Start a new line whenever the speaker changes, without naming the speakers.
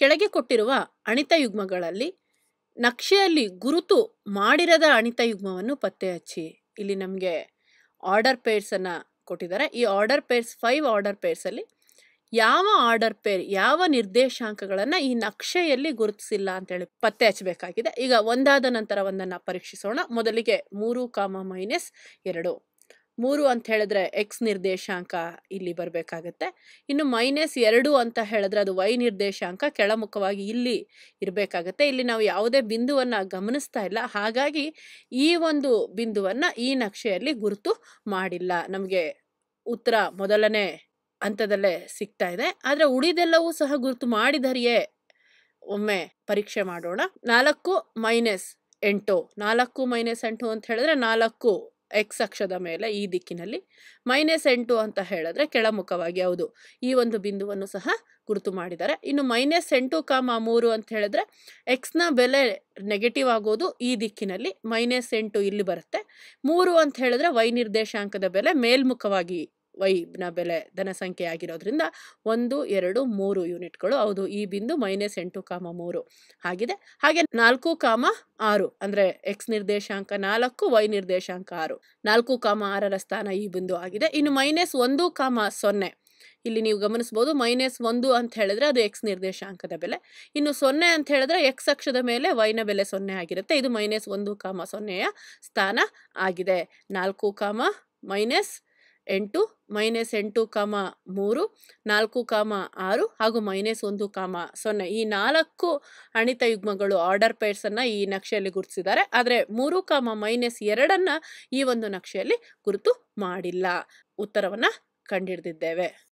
ಕೆಳಗೆ ಕೊಟ್ಟಿರುವ ಅಣಿತ ಯುಗ್ಮಗಳಲ್ಲಿ ನಕ್ಷೆಯಲ್ಲಿ ಗುರುತು ಮಾಡಿರದ ಅಣಿತ ಯುಗ್ಮವನ್ನು ಪತ್ತೆ ಹಚ್ಚಿ ಇಲ್ಲಿ ನಮಗೆ ಆರ್ಡರ್ ಪೇರ್ಸನ್ನು ಕೊಟ್ಟಿದ್ದಾರೆ ಈ ಆರ್ಡರ್ ಪೇರ್ಸ್ ಫೈವ್ ಆರ್ಡರ್ ಪೇರ್ಸಲ್ಲಿ ಯಾವ ಆರ್ಡರ್ ಪೇರ್ ಯಾವ ನಿರ್ದೇಶಾಂಕಗಳನ್ನು ಈ ನಕ್ಷೆಯಲ್ಲಿ ಗುರುತಿಸಿಲ್ಲ ಅಂತೇಳಿ ಪತ್ತೆ ಹಚ್ಚಬೇಕಾಗಿದೆ ಈಗ ಒಂದಾದ ನಂತರ ಒಂದನ್ನು ಪರೀಕ್ಷಿಸೋಣ ಮೊದಲಿಗೆ ಮೂರು ಕಾಮ ಮೈನಸ್ ಎರಡು ಮೂರು ಅಂತ ಹೇಳಿದ್ರೆ ಎಕ್ಸ್ ನಿರ್ದೇಶಾಂಕ ಇಲ್ಲಿ ಬರಬೇಕಾಗತ್ತೆ ಇನ್ನು ಮೈನಸ್ ಎರಡು ಅಂತ ಹೇಳಿದ್ರೆ ಅದು ವೈ ನಿರ್ದೇಶಾಂಕ ಕೆಳಮುಖವಾಗಿ ಇಲ್ಲಿ ಇರಬೇಕಾಗತ್ತೆ ಇಲ್ಲಿ ನಾವು ಯಾವುದೇ ಬಿಂದುವನ್ನು ಗಮನಿಸ್ತಾ ಇಲ್ಲ ಹಾಗಾಗಿ ಈ ಒಂದು ಬಿಂದುವನ್ನು ಈ ನಕ್ಷೆಯಲ್ಲಿ ಗುರುತು ಮಾಡಿಲ್ಲ ನಮಗೆ ಉತ್ತರ ಮೊದಲನೇ ಹಂತದಲ್ಲೇ ಸಿಗ್ತಾ ಇದೆ ಆದರೆ ಉಳಿದೆಲ್ಲವೂ ಸಹ ಗುರುತು ಮಾಡಿದರಿಯೇ ಒಮ್ಮೆ ಪರೀಕ್ಷೆ ಮಾಡೋಣ ನಾಲ್ಕು ಮೈನಸ್ ಎಂಟು ನಾಲ್ಕು ಮೈನಸ್ ಎಂಟು ಅಂತ ಹೇಳಿದ್ರೆ ನಾಲ್ಕು ಎಕ್ಸ್ ಅಕ್ಷದ ಮೇಲೆ ಈ ದಿಕ್ಕಿನಲ್ಲಿ ಮೈನಸ್ ಎಂಟು ಅಂತ ಹೇಳಿದ್ರೆ ಕೆಳಮುಖವಾಗಿ ಹೌದು ಈ ಒಂದು ಬಿಂದುವನ್ನು ಸಹ ಗುರುತು ಮಾಡಿದ್ದಾರೆ ಇನ್ನು ಮೈನಸ್ ಎಂಟು ಕಾಮ ಮೂರು ಅಂತ ಹೇಳಿದ್ರೆ ಎಕ್ಸ್ನ ಬೆಲೆ ನೆಗೆಟಿವ್ ಆಗೋದು ಈ ದಿಕ್ಕಿನಲ್ಲಿ ಮೈನಸ್ ಎಂಟು ಇಲ್ಲಿ ಬರುತ್ತೆ ಮೂರು ಅಂತ ಹೇಳಿದ್ರೆ ವೈ ನಿರ್ದೇಶಾಂಕದ ಬೆಲೆ ಮೇಲ್ಮುಖವಾಗಿ ವೈನ ಬೆಲೆ ಧನ ಸಂಖ್ಯೆ ಆಗಿರೋದ್ರಿಂದ ಒಂದು ಎರಡು ಮೂರು ಯೂನಿಟ್ಗಳು ಹೌದು ಈ ಬಿಂದು ಮೈನಸ್ ಎಂಟು ಕಾಮ ಮೂರು ಆಗಿದೆ ಹಾಗೆ ನಾಲ್ಕು ಕಾಮ ಆರು ಅಂದರೆ ಎಕ್ಸ್ ನಿರ್ದೇಶಾಂಕ ನಾಲ್ಕು ವೈ ನಿರ್ದೇಶಾಂಕ ಆರು ನಾಲ್ಕು ಕಾಮ ಆರರ ಸ್ಥಾನ ಈ ಬಿಂದು ಆಗಿದೆ ಇನ್ನು ಮೈನಸ್ ಒಂದು ಕಾಮ ಸೊನ್ನೆ ಇಲ್ಲಿ ನೀವು ಗಮನಿಸ್ಬೋದು ಮೈನಸ್ ಒಂದು ಅಂತ ಹೇಳಿದ್ರೆ ಅದು ಎಕ್ಸ್ ನಿರ್ದೇಶಾಂಕದ ಬೆಲೆ ಇನ್ನು ಸೊನ್ನೆ ಅಂತ ಹೇಳಿದ್ರೆ ಎಕ್ಸ್ ಅಕ್ಷದ ಮೇಲೆ ವೈನ ಬೆಲೆ ಸೊನ್ನೆ ಆಗಿರುತ್ತೆ ಇದು ಮೈನಸ್ ಒಂದು ಕಾಮ ಸೊನ್ನೆಯ ಸ್ಥಾನ ಆಗಿದೆ ನಾಲ್ಕು ಕಾಮ ಮೈನಸ್ ಎಂಟು ಮೈನಸ್ ಎಂಟು ಕಾಮ ಮೂರು ನಾಲ್ಕು ಕಾಮ ಆರು ಹಾಗೂ ಮೈನಸ್ ಒಂದು ಕಾಮ ಸೊನ್ನೆ ಈ ನಾಲ್ಕು ಅಣಿತ ಯುಗ್ಮಗಳು ಆರ್ಡರ್ ಪೇರ್ಸನ್ನು ಈ ನಕ್ಷೆಯಲ್ಲಿ ಗುರುತಿಸಿದ್ದಾರೆ ಆದರೆ ಮೂರು ಕಾಮ ಮೈನಸ್ ಎರಡನ್ನು ಈ ಒಂದು ನಕ್ಷೆಯಲ್ಲಿ ಗುರುತು ಮಾಡಿಲ್ಲ ಉತ್ತರವನ್ನು ಕಂಡಿಡ್ದಿದ್ದೇವೆ